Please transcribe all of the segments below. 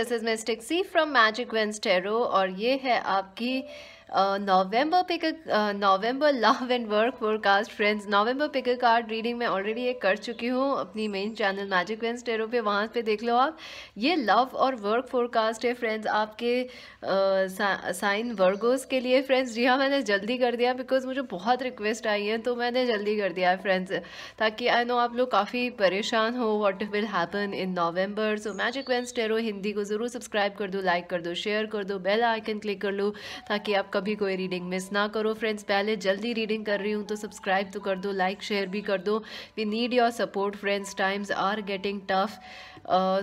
This is Mystic C from Magic Vance Tarot और ये है आपकी November pick November love and work forecast friends November pick card reading मैं already एक कर चुकी हूँ अपनी main channel Magic Vance Tarot पे वहाँ पे देख लो आप ये लव और वर्क फोरकास्ट है फ्रेंड्स आपके साइन वर्गोस के लिए फ्रेंड्स जी हाँ मैंने जल्दी कर दिया बिकॉज मुझे बहुत रिक्वेस्ट आई है तो मैंने जल्दी कर दिया है फ्रेंड्स ताकि आई नो आप लोग काफ़ी परेशान हो what will happen in November so Magic Vance Tarot Hindi को ज़रूर सब्सक्राइब कर दो लाइक कर दो शेयर कर दो बेल आइकन क्लिक कर लो ताकि आपका कभी कोई रीडिंग मिस ना करो फ्रेंड्स पहले जल्दी रीडिंग कर रही हूँ तो सब्सक्राइब तो कर दो लाइक शेयर भी कर दो we need your support friends times are getting tough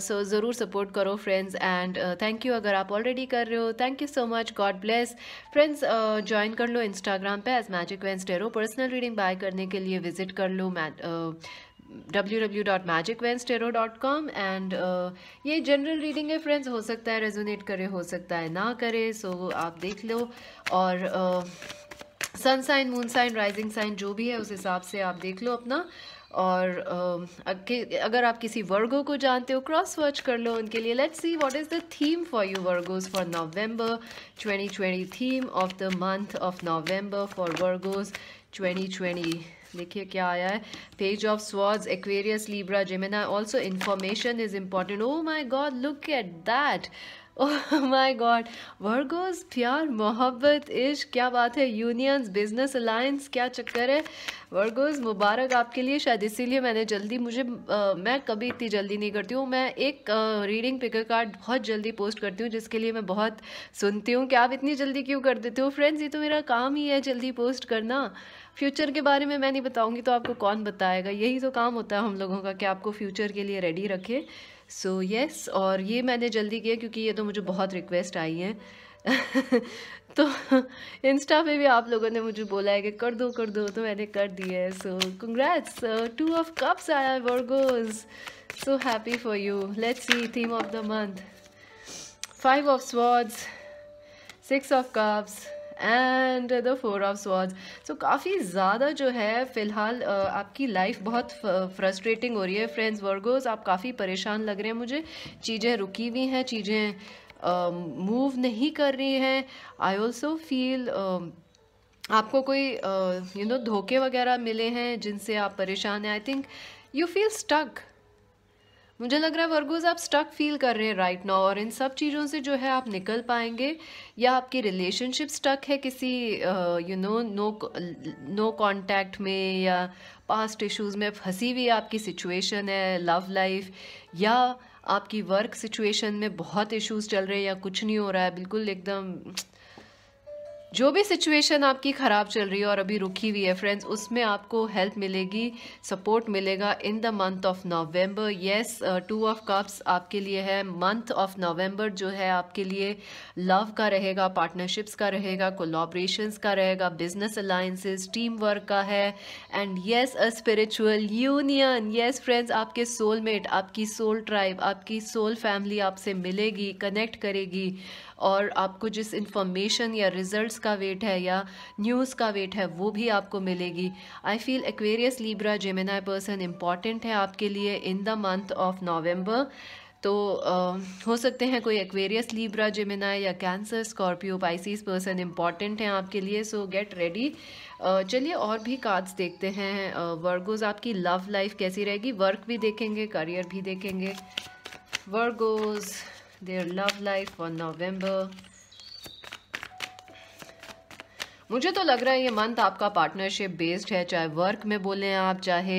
so ज़रूर सपोर्ट करो फ्रेंड्स एंड थैंक यू अगर आप ऑलरेडी कर रहे हो thank you so much God bless friends join कर लो इंस्टाग्राम पे as Magic Vance Tarot personal reading buy करने के लिए विजिट कर लो uh, कॉम एंड uh, ये जनरल रीडिंग है फ्रेंड्स हो सकता है रेजोनेट करे हो सकता है ना करे सो so आप देख लो और sun sign moon sign rising sign जो भी है उस हिसाब से आप देख लो अपना और uh, अगर आप किसी वर्गो को जानते हो क्रॉस वर्च कर लो उनके लिए let's see what is the theme for you Virgos for November 2020 theme of the month of November for Virgos 2020 देखिए क्या आया है page of swords Aquarius Libra Gemini also information is important oh my God look at that my God Virgos प्यार मोहब्बत इश्क क्या बात है यूनियंस बिजनेस अलायंस क्या चक्कर है वर्गोज मुबारक आपके लिए शायद इसीलिए मैंने जल्दी मुझे आ, मैं कभी इतनी जल्दी नहीं करती हूँ मैं एक आ, रीडिंग पिकर कार्ड बहुत जल्दी पोस्ट करती हूँ जिसके लिए मैं बहुत सुनती हूँ कि आप इतनी जल्दी क्यों कर देते हो फ्रेंड्स ये तो मेरा काम ही है जल्दी पोस्ट करना फ्यूचर के बारे में मैं नहीं बताऊँगी तो आपको कौन बताएगा यही तो काम होता है हम लोगों का कि आपको फ्यूचर के लिए रेडी रखें सो so, येस yes, और ये मैंने जल्दी किया क्योंकि ये तो मुझे बहुत रिक्वेस्ट आई है तो इंस्टा पे भी आप लोगों ने मुझे बोला है कि कर दो कर दो तो मैंने कर दिया है so congrats two of cups आया Virgos so happy for you let's see theme of the month five of swords six of cups and the four of स्वाज सो काफ़ी ज़्यादा जो है फ़िलहाल आपकी लाइफ बहुत फ्रस्ट्रेटिंग हो रही है फ्रेंड्स वर्गोज आप काफ़ी परेशान लग रहे हैं मुझे चीज़ें रुकी हुई हैं चीज़ें मूव uh, नहीं कर रही हैं आई ऑल्सो फील आपको कोई यू नो धोखे वगैरह मिले हैं जिनसे आप परेशान हैं I think you feel stuck मुझे लग रहा है वर्गोज आप स्टक फील कर रहे हैं राइट नाउ और इन सब चीज़ों से जो है आप निकल पाएंगे या आपकी रिलेशनशिप स्टक है किसी you know no no contact में या पास्ट इश्यूज़ में फंसी हुई आपकी सिचुएशन है लव लाइफ या आपकी वर्क सिचुएशन में बहुत इश्यूज़ चल रहे हैं या कुछ नहीं हो रहा है बिल्कुल एकदम जो भी सिचुएशन आपकी ख़राब चल रही है और अभी रुकी हुई है फ्रेंड्स उसमें आपको हेल्प मिलेगी सपोर्ट मिलेगा in the month of November yes two of cups आपके लिए है मंथ ऑफ नवंबर जो है आपके लिए लव का रहेगा पार्टनरशिप्स का रहेगा कोलाब्रेशन का रहेगा बिजनेस अलाइंसेस टीम वर्क का है and yes a spiritual union yes friends आपके सोलमेट आपकी सोल ट्राइब आपकी सोल फैमिली आपसे मिलेगी कनेक्ट करेगी और आपको जिस इंफॉर्मेशन या रिजल्ट्स का वेट है या न्यूज़ का वेट है वो भी आपको मिलेगी I feel Aquarius Libra Gemini person important है आपके लिए in the month of November तो uh, हो सकते हैं कोई एक्वेरियस लीब्रा जेमिना या Cancer Scorpio Pisces person important हैं आपके लिए सो गेट रेडी चलिए और भी कार्ड्स देखते हैं वर्गोज आपकी लव लाइफ कैसी रहेगी वर्क भी देखेंगे करियर भी देखेंगे वर्गोज़ their love life for November. मुझे तो लग रहा है ये मंथ आपका पार्टनरशिप बेस्ड है चाहे वर्क में बोलें आप चाहे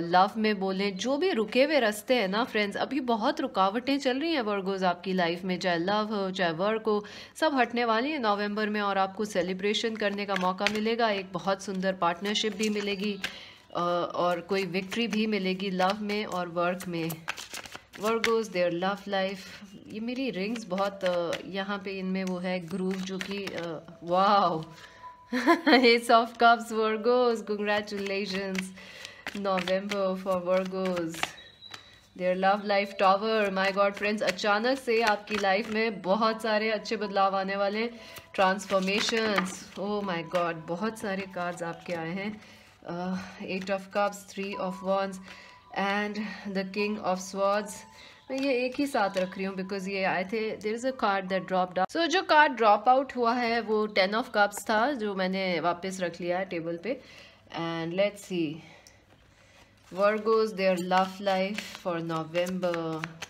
लव में बोलें जो भी रुके हुए रस्ते हैं ना फ्रेंड्स अभी बहुत रुकावटें चल रही हैं वर्गोज आपकी लाइफ में चाहे लव हो चाहे वर्क हो सब हटने वाली हैं नवंबर में और आपको सेलिब्रेशन करने का मौका मिलेगा एक बहुत सुंदर पार्टनरशिप भी मिलेगी और कोई विक्ट्री भी मिलेगी लव में और वर्क में वर्गोज देयर लव लाइफ ये मेरी रिंग्स बहुत यहाँ पे इनमें वो है ग्रूव जो कि wow eights of cups Virgos congratulations November for Virgos their love life tower my god friends अचानक से आपकी लाइफ में बहुत सारे अच्छे बदलाव आने वाले ट्रांसफॉर्मेशंस ओ माय गॉड बहुत सारे कार्ड्स आपके आए हैं eight of cups three of wands and the king of swords मैं ये एक ही साथ रख रही हूँ बिकॉज ये आए थे there is a card that drop out so जो कार्ड ड्रॉप आउट हुआ है वो टेन ऑफ कप्स था जो मैंने वापस रख लिया है टेबल पे and let's see Virgos their love life for November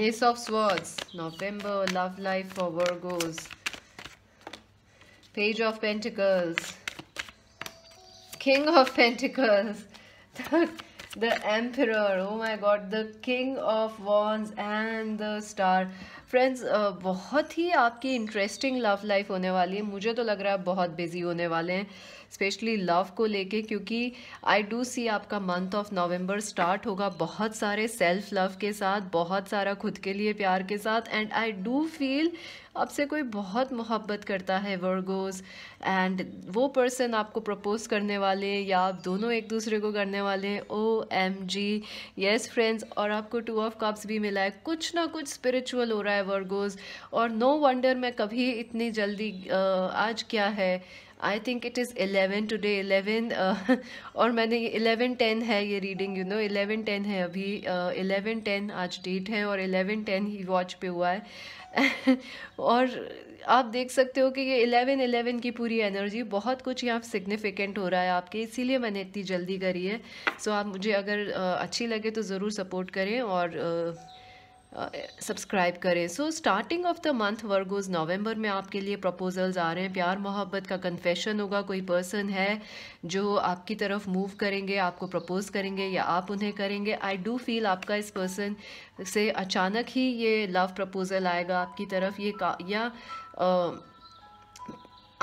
Ace of Swords, November, love life for Virgos. page of pentacles king of pentacles the emperor oh my god the king of wands and the star friends बहुत ही आपकी interesting love life होने वाली है मुझे तो लग रहा है आप बहुत बिजी होने वाले हैं स्पेशली लव को लेके क्योंकि आई डू सी आपका मंथ ऑफ नवंबर स्टार्ट होगा बहुत सारे सेल्फ लव के साथ बहुत सारा खुद के लिए प्यार के साथ एंड आई डू फील आपसे कोई बहुत मोहब्बत करता है वर्गोज एंड वो पर्सन आपको प्रपोज करने वाले या आप दोनों एक दूसरे को करने वाले हैं O M G yes friends और आपको टू ऑफ कप्स भी मिला है कुछ ना कुछ स्पिरिचुअल हो रहा है वर्गोज और नो no वंडर मैं कभी इतनी जल्दी आज क्या है I think it is eleven today eleven और मैंने ये एलेवन टेन है ये reading you know eleven ten है अभी एलेवन uh, टेन आज डेट है और एलेवन टेन ही वॉच पे हुआ है और आप देख सकते हो कि ये एलेवन एलेवन की पूरी एनर्जी बहुत कुछ यहाँ सिग्निफिकेंट हो रहा है आपके इसीलिए मैंने इतनी जल्दी करी है सो so, आप मुझे अगर uh, अच्छी लगे तो ज़रूर सपोर्ट करें और uh, सब्सक्राइब करें so starting of the month Virgos November में आपके लिए प्रपोजल्स आ रहे हैं प्यार मोहब्बत का कन्फेशन होगा कोई पर्सन है जो आपकी तरफ मूव करेंगे आपको प्रपोज करेंगे या आप उन्हें करेंगे आई डू फील आपका इस पर्सन से अचानक ही ये लव प्रपोजल आएगा आपकी तरफ ये का या आ,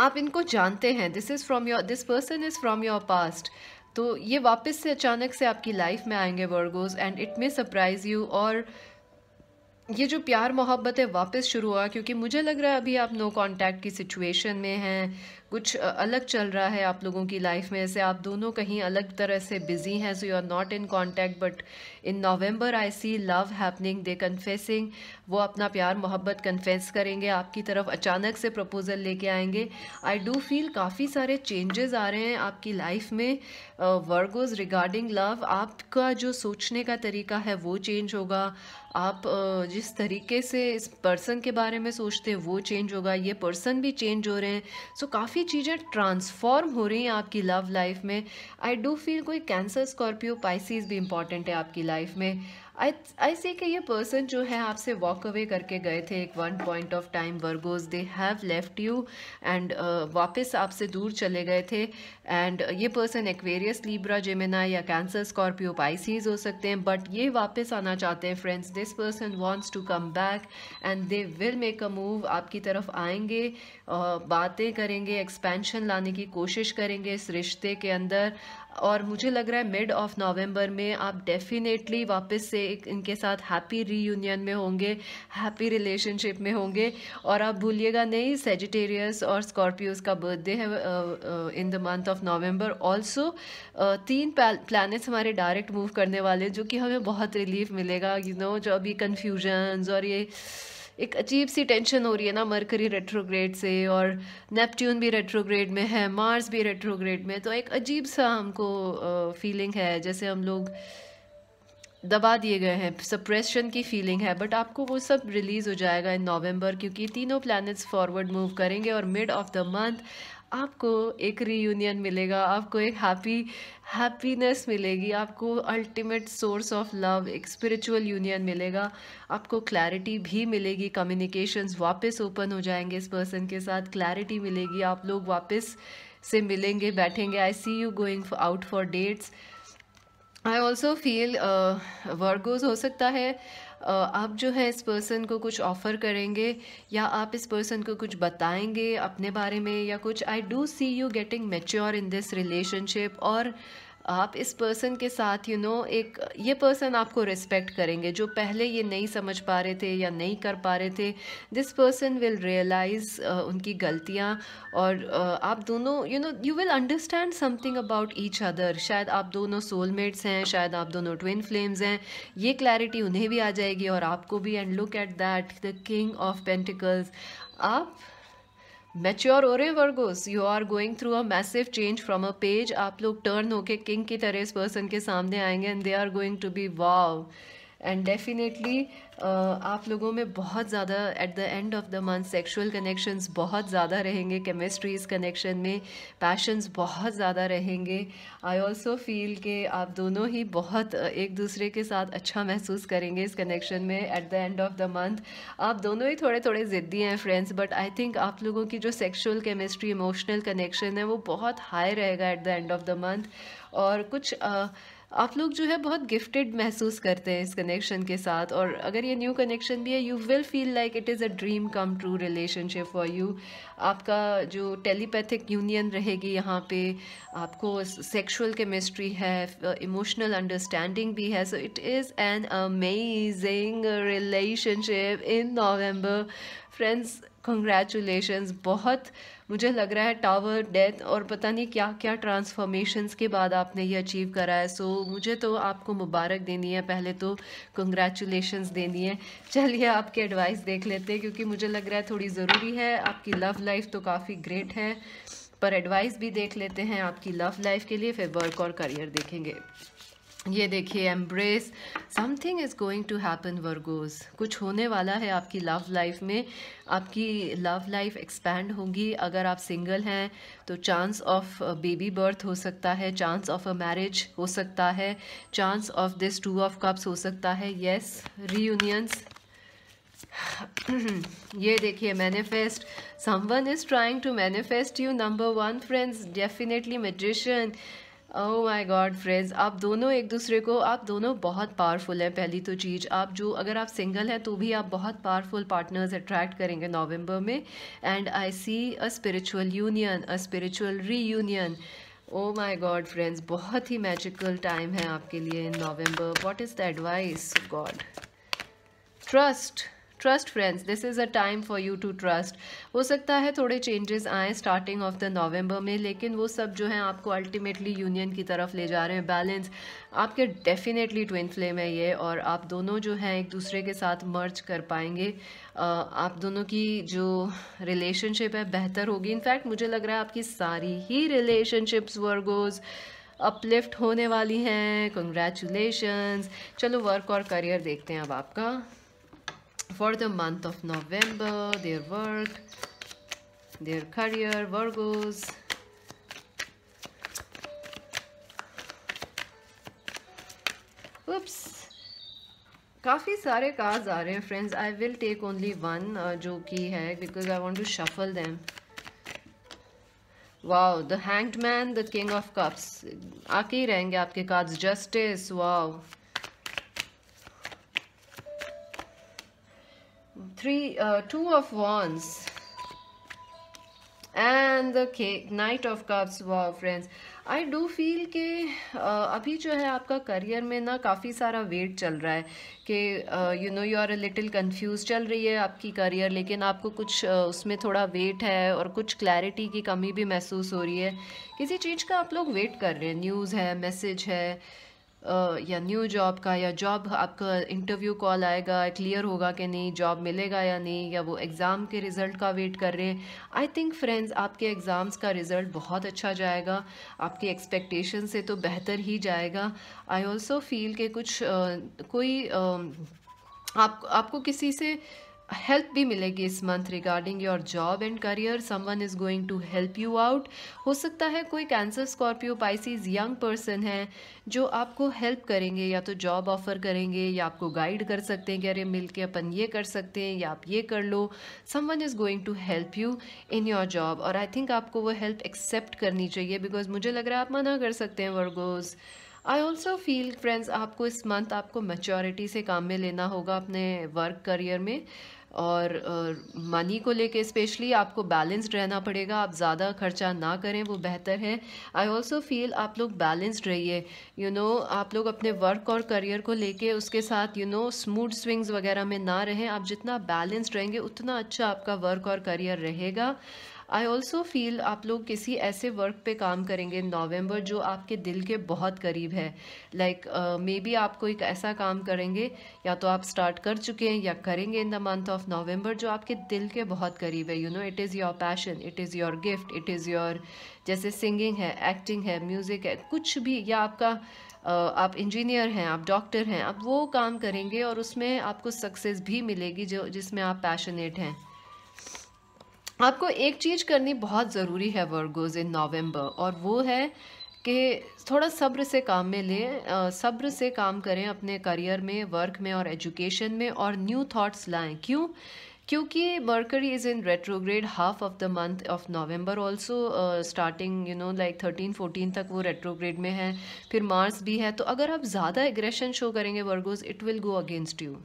आप इनको जानते हैं this is from your this person is from your past तो ये वापस से अचानक से आपकी लाइफ में आएंगे Virgos and it may surprise you और ये जो प्यार मोहब्बत है वापस शुरू हुआ क्योंकि मुझे लग रहा है अभी आप नो कांटेक्ट की सिचुएशन में हैं कुछ अलग चल रहा है आप लोगों की लाइफ में ऐसे आप दोनों कहीं अलग तरह से बिज़ी हैं so you are not in contact but in November I see love happening they confessing वो अपना प्यार मोहब्बत कन्फेस करेंगे आपकी तरफ अचानक से प्रपोज़ल लेके आएंगे आई डू फील काफ़ी सारे चेंजेस आ रहे हैं आपकी लाइफ में वर्गोज़ रिगार्डिंग लव आपका जो सोचने का तरीका है वो चेंज होगा आप जिस तरीके से इस पर्सन के बारे में सोचते हैं वो चेंज होगा ये पर्सन भी चेंज हो रहे हैं सो so, काफ़ी चीज़ें ट्रांसफॉर्म हो रही हैं आपकी लव लाइफ में आई डू फील कोई कैंसर स्कॉर्पियो पाइसिस भी इंपॉर्टेंट है आपकी लाइफ लाइफ में आई आई सी कि ये पर्सन जो है आपसे वॉक अवे करके गए थे एक one point of time Virgos they have left you and वापस आपसे दूर चले गए थे एंड ये पर्सन एक्वेरियस लीब्रा जेमिना या कैंसर स्कॉर्पियो पाइसीज हो सकते हैं बट ये वापस आना चाहते हैं friends this person wants to come back and they will make a move आपकी तरफ आएंगे बातें करेंगे एक्सपेंशन लाने की कोशिश करेंगे इस रिश्ते के अंदर और मुझे लग रहा है मिड ऑफ नवंबर में आप डेफिनेटली वापस से एक इनके साथ हैप्पी रीयूनियन में होंगे हैप्पी रिलेशनशिप में होंगे और आप भूलिएगा नहीं सेजिटेरियस और स्कॉर्पियोज का बर्थडे है in the month of November also तीन प्लैनेट्स हमारे डायरेक्ट मूव करने वाले जो कि हमें बहुत रिलीफ मिलेगा यू you नो know, जो अभी कन्फ्यूजन्स और ये एक अजीब सी टेंशन हो रही है ना मरकरी रेट्रोग्रेड से और नेपट्यून भी रेट्रोग्रेड में है मार्स भी रेट्रोग्रेड में तो एक अजीब सा हमको फीलिंग है जैसे हम लोग दबा दिए गए हैं सप्रेशन की फीलिंग है बट आपको वो सब रिलीज़ हो जाएगा इन नवंबर क्योंकि तीनों प्लैनेट्स फॉरवर्ड मूव करेंगे और मिड ऑफ द मंथ आपको एक रीयूनियन मिलेगा आपको एक हैप्पी हैप्पीनेस मिलेगी आपको अल्टीमेट सोर्स ऑफ लव एक स्पिरिचुअल यूनियन मिलेगा आपको क्लैरिटी भी मिलेगी कम्युनिकेशंस वापस ओपन हो जाएंगे इस पर्सन के साथ क्लैरिटी मिलेगी आप लोग वापस से मिलेंगे बैठेंगे I see you going out for dates I also feel Virgos हो सकता है आप जो है इस पर्सन को कुछ ऑफ़र करेंगे या आप इस पर्सन को कुछ बताएंगे अपने बारे में या कुछ I do see you getting mature in this relationship और uh, आप इस पर्सन के साथ यू you नो know, एक ये पर्सन आपको रिस्पेक्ट करेंगे जो पहले ये नहीं समझ पा रहे थे या नहीं कर पा रहे थे दिस पर्सन विल रियलाइज़ उनकी गलतियाँ और uh, आप दोनों you know you will understand something about each other शायद आप दोनों सोलमेट्स हैं शायद आप दोनों ट्विन फ्लेम्स हैं ये क्लैरिटी उन्हें भी आ जाएगी और आपको भी and look at that the king of pentacles आप मेच्योर हो रहे Virgos you are going through a massive change from a page आप लोग टर्न होके किंग की तरह इस पर्सन के सामने आएंगे and they are going to be wow and definitely uh, आप लोगों में बहुत ज़्यादा at the end of the month sexual connections बहुत ज़्यादा रहेंगे केमिस्ट्रीज कनेक्शन में पैशंस बहुत ज़्यादा रहेंगे आई ऑल्सो फील के आप दोनों ही बहुत uh, एक दूसरे के साथ अच्छा महसूस करेंगे इस कनेक्शन में at the end of the month आप दोनों ही थोड़े थोड़े ज़िद्दी हैं फ्रेंड्स बट आई थिंक आप लोगों की जो सेक्शुअल केमिस्ट्री इमोशनल कनेक्शन है वो बहुत हाई रहेगा at the end of the month और कुछ uh, आप लोग जो है बहुत गिफ्टेड महसूस करते हैं इस कनेक्शन के साथ और अगर ये न्यू कनेक्शन भी है you will feel like it is a dream come true relationship for you आपका जो टेलीपैथिक यूनियन रहेगी यहाँ पे आपको सेक्सुअल केमिस्ट्री है इमोशनल अंडरस्टैंडिंग भी है so it is an amazing relationship in November friends congratulations बहुत मुझे लग रहा है टावर डेथ और पता नहीं क्या क्या ट्रांसफॉर्मेशंस के बाद आपने ये अचीव करा है सो so, मुझे तो आपको मुबारक देनी है पहले तो कंग्रेचुलेशंस देनी है चलिए आपकी एडवाइस देख लेते हैं क्योंकि मुझे लग रहा है थोड़ी ज़रूरी है आपकी लव लाइफ तो काफ़ी ग्रेट है पर एडवाइस भी देख लेते हैं आपकी लव लाइफ के लिए फिर वर्क और करियर देखेंगे ये देखिए embrace something is going to happen Virgos कुछ होने वाला है आपकी लव लाइफ में आपकी लव लाइफ एक्सपैंड होगी अगर आप सिंगल हैं तो चांस ऑफ बेबी बर्थ हो सकता है चांस ऑफ अ मैरिज हो सकता है chance of this two of cups हो सकता है येस री रीयूनियंस ये देखिए manifest someone is trying to manifest you number one friends definitely magician oh my god friends आप दोनों एक दूसरे को आप दोनों बहुत पावरफुल हैं पहली तो चीज़ आप जो अगर आप सिंगल हैं तो भी आप बहुत पावरफुल पार्टनर्स अट्रैक्ट करेंगे नवंबर में and I see a spiritual union a spiritual reunion oh my god friends बहुत ही मैजिकल टाइम है आपके लिए in November what is the advice God trust trust friends this is a time for you to trust हो सकता है थोड़े changes आए स्टार्टिंग ऑफ द नवंबर में लेकिन वो सब जो है आपको अल्टीमेटली यूनियन की तरफ ले जा रहे हैं बैलेंस आपके डेफिनेटली ट्विन फ्लेम है ये और आप दोनों जो हैं एक दूसरे के साथ मर्ज कर पाएंगे आप दोनों की जो रिलेशनशिप है बेहतर होगी इनफैक्ट मुझे लग रहा है आपकी सारी ही रिलेशनशिप्स वर्गोज अपलिफ्ट होने वाली हैं कंग्रेचुलेशंस चलो वर्क और करियर देखते हैं अब आपका for the month of November, their work, their career, Virgos. Oops. काफ़ी सारे कार्ड्स आ रहे हैं friends I will take only one जो कि है because I want to shuffle them wow the hanged man the king of cups आके ही रहेंगे आपके cards justice wow three uh, two of wands and the knight of cups वाह friends I do feel कि अभी जो है आपका करियर में ना काफ़ी सारा वेट चल रहा है कि you know you are a little confuse चल रही है आपकी करियर लेकिन आपको कुछ uh, उसमें थोड़ा वेट है और कुछ क्लैरिटी की कमी भी महसूस हो रही है किसी चीज़ का आप लोग वेट कर रहे हैं न्यूज़ है मैसेज है या न्यू जॉब का या जॉब आपका इंटरव्यू कॉल आएगा क्लियर होगा कि नहीं जॉब मिलेगा या नहीं या वो एग्ज़ाम के रिज़ल्ट का वेट कर रहे हैं आई थिंक फ्रेंड्स आपके एग्ज़ाम्स का रिज़ल्ट बहुत अच्छा जाएगा आपके एक्सपेक्टेशन से तो बेहतर ही जाएगा आई ऑल्सो फील के कुछ uh, कोई uh, आप आपको किसी से हेल्प भी मिलेगी इस month regarding your job and career someone is going to help you out हो सकता है कोई Cancer Scorpio Pisces young person है जो आपको हेल्प करेंगे या तो जॉब ऑफर करेंगे या आपको गाइड कर सकते हैं कि अरे मिल के अपन ये कर सकते हैं या आप ये कर लो one is going to help you in your job और आई थिंक आपको वो हेल्प एक्सेप्ट करनी चाहिए बिकॉज मुझे लग रहा है आप मना कर सकते हैं Virgos I also feel friends आपको इस मंथ आपको मेचोरिटी से काम में लेना होगा अपने वर्क करियर में और मनी को लेके स्पेशली आपको बैलेंस्ड रहना पड़ेगा आप ज़्यादा खर्चा ना करें वो बेहतर है आई ऑल्सो फील आप लोग बैलेंस्ड रहिए यू नो आप लोग अपने वर्क और करियर को लेके उसके साथ यू नो स्मूड स्विंग्स वगैरह में ना रहें आप जितना बैलेंस्ड रहेंगे उतना अच्छा आपका वर्क और करियर रहेगा आई ऑल्सो फील आप लोग किसी ऐसे वर्क पे काम करेंगे नवम्बर जो आपके दिल के बहुत करीब है लाइक मे बी आपको एक ऐसा काम करेंगे या तो आप स्टार्ट कर चुके हैं या करेंगे in the month of November जो आपके दिल के बहुत करीब है you know it is your passion it is your gift it is your जैसे सिंगिंग है एक्टिंग है म्यूज़िक है कुछ भी या आपका uh, आप इंजीनियर हैं आप डॉक्टर हैं आप वो काम करेंगे और उसमें आपको सक्सेस भी मिलेगी जो जिसमें आप पैशनेट हैं आपको एक चीज़ करनी बहुत ज़रूरी है वर्गोज़ इन नवंबर और वो है कि थोड़ा सब्र से काम में लें सब्र से काम करें अपने करियर में वर्क में और एजुकेशन में और न्यू थॉट्स लाएं क्यों क्योंकि Mercury is in retrograde half of the month of November also starting you know like thirteen fourteen तक वो रेट्रोग्रेड में है फिर मार्स भी है तो अगर आप ज़्यादा एग्रेशन शो करेंगे Virgos it will go against you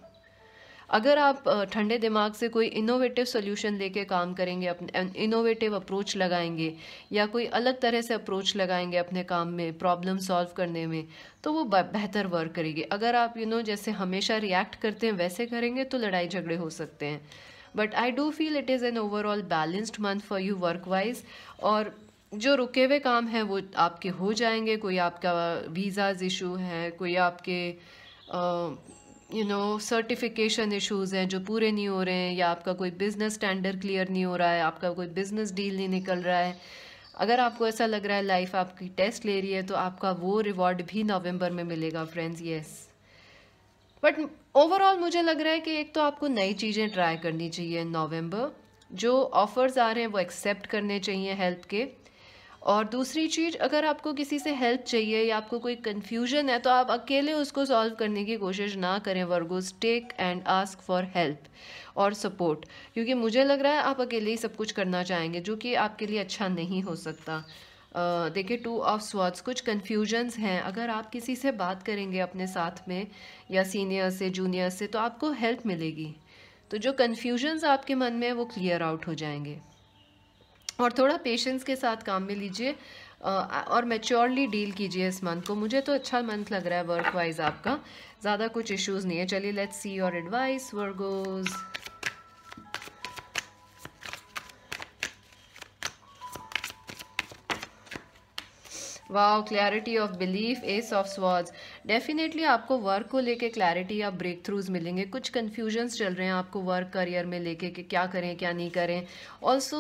अगर आप ठंडे दिमाग से कोई इनोवेटिव सोल्यूशन लेके काम करेंगे अपने इनोवेटिव अप्रोच लगाएंगे या कोई अलग तरह से अप्रोच लगाएंगे अपने काम में प्रॉब्लम सॉल्व करने में तो वो बेहतर वर्क करेगी अगर आप यू you नो know, जैसे हमेशा रिएक्ट करते हैं वैसे करेंगे तो लड़ाई झगड़े हो सकते हैं but I do feel it is an overall balanced month for you work wise और जो रुके हुए काम हैं वो आपके हो जाएंगे कोई आपका वीज़ाज इशू है कोई आपके यू नो सर्टिफिकेशन इश्यूज़ हैं जो पूरे नहीं हो रहे हैं या आपका कोई बिज़नेस स्टैंडर्ड क्लियर नहीं हो रहा है आपका कोई बिज़नेस डील नहीं निकल रहा है अगर आपको ऐसा लग रहा है लाइफ आपकी टेस्ट ले रही है तो आपका वो रिवॉर्ड भी नवंबर में मिलेगा फ्रेंड्स यस बट ओवरऑल मुझे लग रहा है कि एक तो आपको नई चीज़ें ट्राई करनी चाहिए नवंबर जो ऑफर्स आ रहे हैं वो एक्सेप्ट करने चाहिए हेल्प के और दूसरी चीज़ अगर आपको किसी से हेल्प चाहिए या आपको कोई कन्फ्यूजन है तो आप अकेले उसको सॉल्व करने की कोशिश ना करें Virgos take and ask for help और सपोर्ट क्योंकि मुझे लग रहा है आप अकेले ही सब कुछ करना चाहेंगे जो कि आपके लिए अच्छा नहीं हो सकता देखिए टू ऑफ स्वाट्स कुछ कन्फ्यूजन्स हैं अगर आप किसी से बात करेंगे अपने साथ में या सीनियर से जूनियर से तो आपको हेल्प मिलेगी तो जो कन्फ्यूजन्स आपके मन में वो क्लियर आउट हो जाएंगे और थोड़ा पेशेंस के साथ काम में लीजिए और मेच्योरली डील कीजिए इस मंथ को मुझे तो अच्छा मंथ लग रहा है वर्क वाइज आपका ज़्यादा कुछ इश्यूज़ नहीं है चलिए let's see your advice Virgos wow clarity of belief ace of स्वाज डेफिनेटली आपको वर्क को लेके क्लैरिटी या ब्रेक थ्रूज मिलेंगे कुछ कन्फ्यूजन्स चल रहे हैं आपको वर्क करियर में लेके कि क्या करें क्या नहीं करें ऑल्सो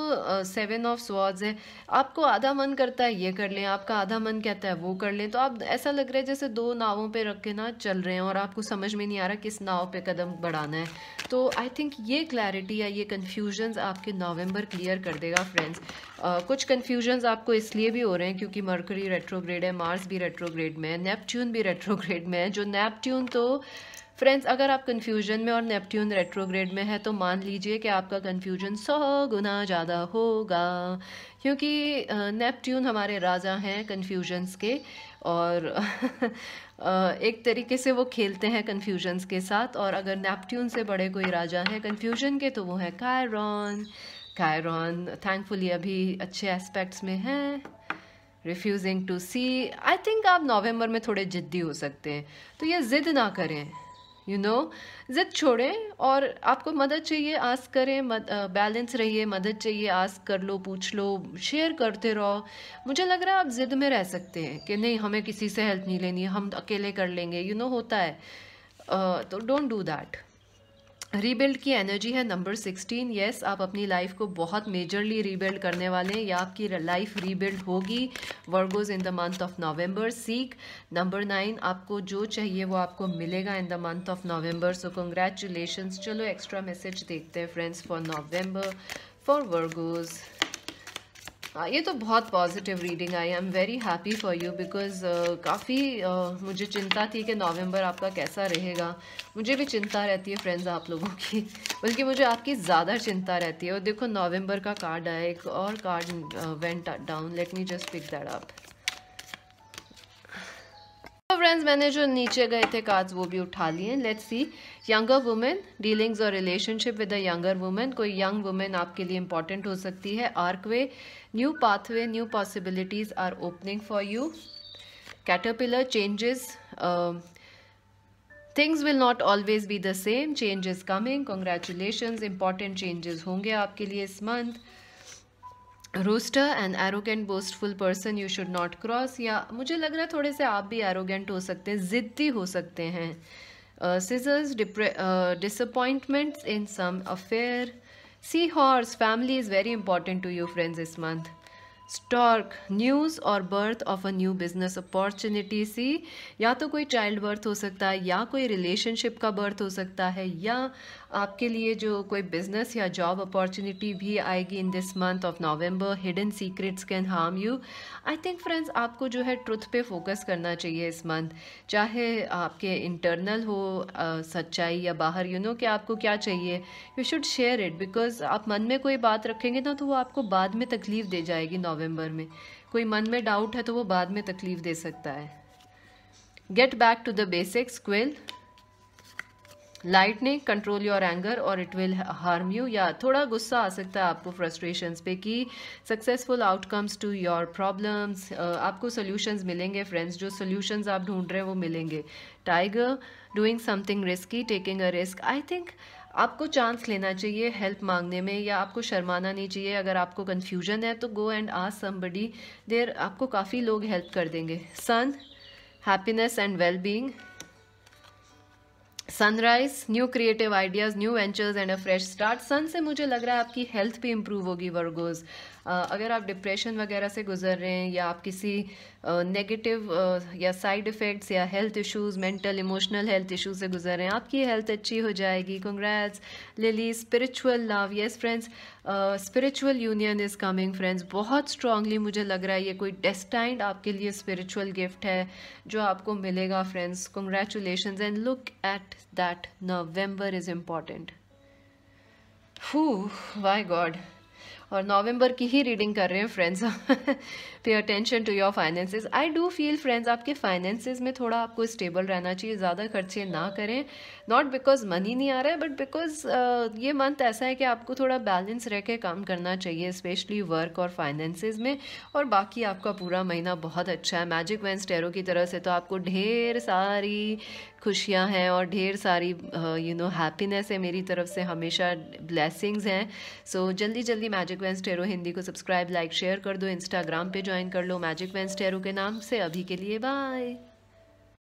सेवन ऑफ स्वाज है आपको आधा मन करता है ये कर लें आपका आधा मन कहता है वो कर लें तो आप ऐसा लग रहा है जैसे दो नावों पर रख के ना चल रहे हैं और आपको समझ में नहीं आ रहा किस नाव पर कदम बढ़ाना है तो आई थिंक ये क्लैरिटी या ये कन्फ्यूजन्स आपके नवंबर क्लियर कर देगा फ्रेंड्स uh, कुछ कन्फ्यूजन्स आपको इसलिए भी हो रहे हैं क्योंकि मर्करी रेट्रोग्रेड है मार्स भी रेट्रोग्रेड में है नेपच्यून भी रेट्रो रेट्रोग्रेड में है जो नेपट्यून तो फ्रेंड्स अगर आप कन्फ्यूजन में और नेपट्यून रेट्रोग्रेड में है तो मान लीजिए कि आपका कन्फ्यूजन सौ गुना ज़्यादा होगा क्योंकि नेपट्यून हमारे राजा हैं कन्फ्यूजन्स के और एक तरीके से वो खेलते हैं कन्फ्यूजन्स के साथ और अगर नेपट्ट्यून से बड़े कोई राजा हैं कन्फ्यूजन के तो वो हैं कायरॉन कायरॉन थैंकफुली अभी अच्छे एस्पेक्ट्स में हैं रिफ्यूज़िंग टू सी आई थिंक आप नवंबर में थोड़े ज़िद्दी हो सकते हैं तो ये ज़िद ना करें यू नो ज़िद छोड़ें और आपको मदद चाहिए आस करें मद, बैलेंस रहिए मदद चाहिए आस कर लो पूछ लो शेयर करते रहो मुझे लग रहा है आप ज़िद में रह सकते हैं कि नहीं हमें किसी से हेल्प नहीं लेनी हम अकेले कर लेंगे यू you नो know, होता है uh, तो डोंट डू दैट रीबिल्ड की एनर्जी है नंबर सिक्सटीन यस आप अपनी लाइफ को बहुत मेजरली रीबिल्ड करने वाले हैं या आपकी लाइफ रीबिल्ड होगी Virgos in the month of November सीख नंबर नाइन आपको जो चाहिए वो आपको मिलेगा in the month of November so congratulations चलो एक्स्ट्रा मैसेज देखते हैं friends for November for Virgos हाँ, ये तो बहुत positive reading I I am very happy for you because काफ़ी uh, मुझे चिंता थी कि नवंबर आपका कैसा रहेगा मुझे भी चिंता रहती है फ्रेंड्स आप लोगों की बल्कि मुझे आपकी ज़्यादा चिंता रहती है और देखो नवंबर का कार्ड आया एक और card went down let me just pick that up friends मैंने जो नीचे गए थे कार्ड्स वो भी उठा लिए let's see younger women dealings और relationship with a younger women कोई यंग वुमेन आपके लिए इंपॉर्टेंट हो सकती है archway new pathway new possibilities are opening for you caterpillar changes things will not always be the same is coming congratulation important changes होंगे आपके लिए इस month rooster and arrogant boastful person you should not cross या मुझे लग रहा है थोड़े से आप भी एरोगेंट हो सकते हैं ज़िद्दी हो सकते हैं scissors disappointment in some affair sea horse family is very important to you friends इस मंथ स्टॉर्क न्यूज़ और birth of a new business opportunity see या तो कोई चाइल्ड बर्थ हो सकता है या कोई रिलेशनशिप का बर्थ हो सकता है या आपके लिए जो कोई बिजनेस या जॉब अपॉर्चुनिटी भी आएगी in this month of November hidden secrets can harm you I think friends आपको जो है ट्रुथ पे फोकस करना चाहिए इस मंथ चाहे आपके इंटरनल हो सच्चाई या बाहर यू you नो know, कि आपको क्या चाहिए you should share it because आप मन में कोई बात रखेंगे ना तो वो आपको बाद में तकलीफ़ दे जाएगी नवंबर में कोई मन में डाउट है तो वो बाद में तकलीफ़ दे सकता है get back to the basics quill lightning control your anger और इट विल हार्म यू या थोड़ा गुस्सा आ सकता है आपको फ्रस्ट्रेशंस पे कि successful outcomes to your problems आपको सोल्यूशंस मिलेंगे फ्रेंड्स जो सोल्यूशंस आप ढूंढ रहे हैं वो मिलेंगे tiger doing something risky taking a risk I think आपको चांस लेना चाहिए हेल्प मांगने में या आपको शर्माना नहीं चाहिए अगर आपको कन्फ्यूजन है तो गो एंड आस समबडी देर आपको काफ़ी लोग हेल्प कर देंगे sun happiness and well being sunrise new creative ideas new ventures and a fresh start sun से मुझे लग रहा है आपकी हेल्थ भी इंप्रूव होगी वर्गोज़ अगर आप डिप्रेशन वगैरह से गुजर रहे हैं या आप किसी नेगेटिव या साइड इफ़ेक्ट्स या health issues mental emotional health issues से गुजर रहे हैं आपकी हेल्थ अच्छी हो जाएगी congrats Lily spiritual love yes friends spiritual union is coming friends बहुत स्ट्रांगली मुझे लग रहा है ये कोई डेस्टाइंड आपके लिए स्पिरिचुअल गिफ्ट है जो आपको मिलेगा friends congratulation and look at that November is important who why God और नवंबर की ही रीडिंग कर रहे हैं friends pay attention to your finances I do feel friends आपके फाइनेंस में थोड़ा आपको स्टेबल रहना चाहिए ज़्यादा खर्चे ना करें नॉट बिकॉज मनी नहीं आ रहा है बट बिकॉज ये मंथ ऐसा है कि आपको थोड़ा बैलेंस रह के काम करना चाहिए स्पेशली वर्क और फाइनेंसिस में और बाकी आपका पूरा महीना बहुत अच्छा है मैजिक वेंस टेरो की तरह से तो आपको ढेर सारी खुशियाँ हैं और ढेर सारी यू नो हैप्पीनेस है मेरी तरफ से हमेशा ब्लेसिंग्स हैं सो so, जल्दी जल्दी मैजिक वेंस टेरो हिंदी को सब्सक्राइब लाइक शेयर कर दो इंस्टाग्राम पे जो ज्वाइन कर लो मैजिक टेरू के नाम से अभी के लिए बाय